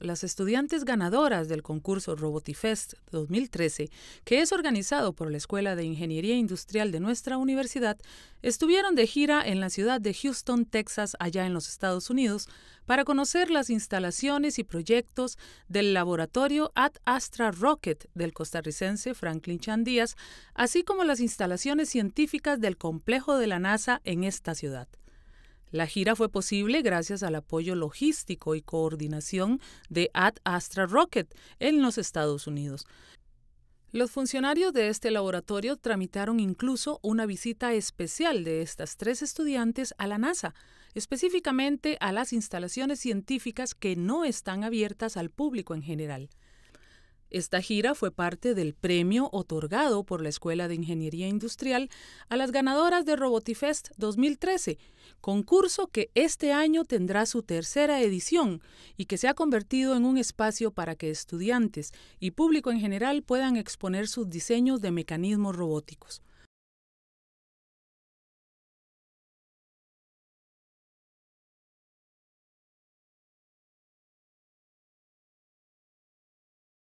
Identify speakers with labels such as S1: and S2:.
S1: Las estudiantes ganadoras del concurso Robotifest 2013, que es organizado por la Escuela de Ingeniería Industrial de nuestra universidad, estuvieron de gira en la ciudad de Houston, Texas, allá en los Estados Unidos, para conocer las instalaciones y proyectos del laboratorio Ad Astra Rocket del costarricense Franklin Chandías, así como las instalaciones científicas del complejo de la NASA en esta ciudad. La gira fue posible gracias al apoyo logístico y coordinación de Ad Astra Rocket en los Estados Unidos. Los funcionarios de este laboratorio tramitaron incluso una visita especial de estas tres estudiantes a la NASA, específicamente a las instalaciones científicas que no están abiertas al público en general. Esta gira fue parte del premio otorgado por la Escuela de Ingeniería Industrial a las ganadoras de Robotifest 2013, concurso que este año tendrá su tercera edición y que se ha convertido en un espacio para que estudiantes y público en general puedan exponer sus diseños de mecanismos robóticos.